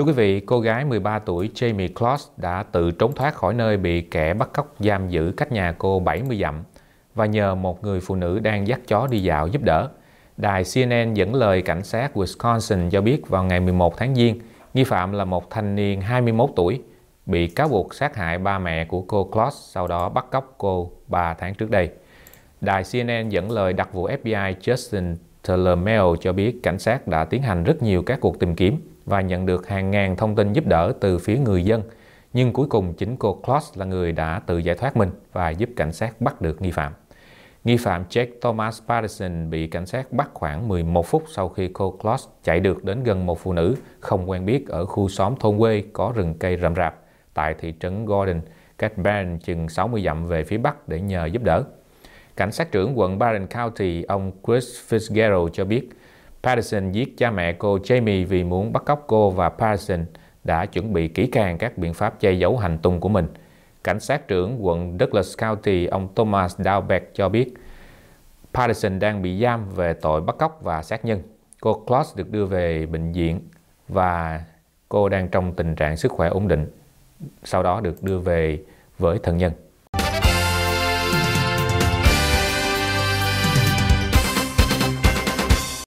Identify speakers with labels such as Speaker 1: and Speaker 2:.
Speaker 1: Thưa quý vị, cô gái 13 tuổi Jamie Kloss đã tự trốn thoát khỏi nơi bị kẻ bắt cóc giam giữ cách nhà cô 70 dặm và nhờ một người phụ nữ đang dắt chó đi dạo giúp đỡ. Đài CNN dẫn lời cảnh sát Wisconsin cho biết vào ngày 11 tháng Giêng, nghi phạm là một thanh niên 21 tuổi bị cáo buộc sát hại ba mẹ của cô Kloss, sau đó bắt cóc cô 3 tháng trước đây. Đài CNN dẫn lời đặc vụ FBI Justin Bartholomew cho biết cảnh sát đã tiến hành rất nhiều các cuộc tìm kiếm và nhận được hàng ngàn thông tin giúp đỡ từ phía người dân. Nhưng cuối cùng chính cô Kloss là người đã tự giải thoát mình và giúp cảnh sát bắt được nghi phạm. Nghi phạm Jack Thomas Patterson bị cảnh sát bắt khoảng 11 phút sau khi cô Kloss chạy được đến gần một phụ nữ không quen biết ở khu xóm thôn quê có rừng cây rậm rạp tại thị trấn Gordon, cách Bern chừng 60 dặm về phía bắc để nhờ giúp đỡ. Cảnh sát trưởng quận Barron County, ông Chris Fitzgerald cho biết, Patterson giết cha mẹ cô Jamie vì muốn bắt cóc cô và Patterson đã chuẩn bị kỹ càng các biện pháp che giấu hành tung của mình. Cảnh sát trưởng quận Douglas County, ông Thomas Dowbeck cho biết, Patterson đang bị giam về tội bắt cóc và sát nhân. Cô Kloss được đưa về bệnh viện và cô đang trong tình trạng sức khỏe ổn định, sau đó được đưa về với thân nhân.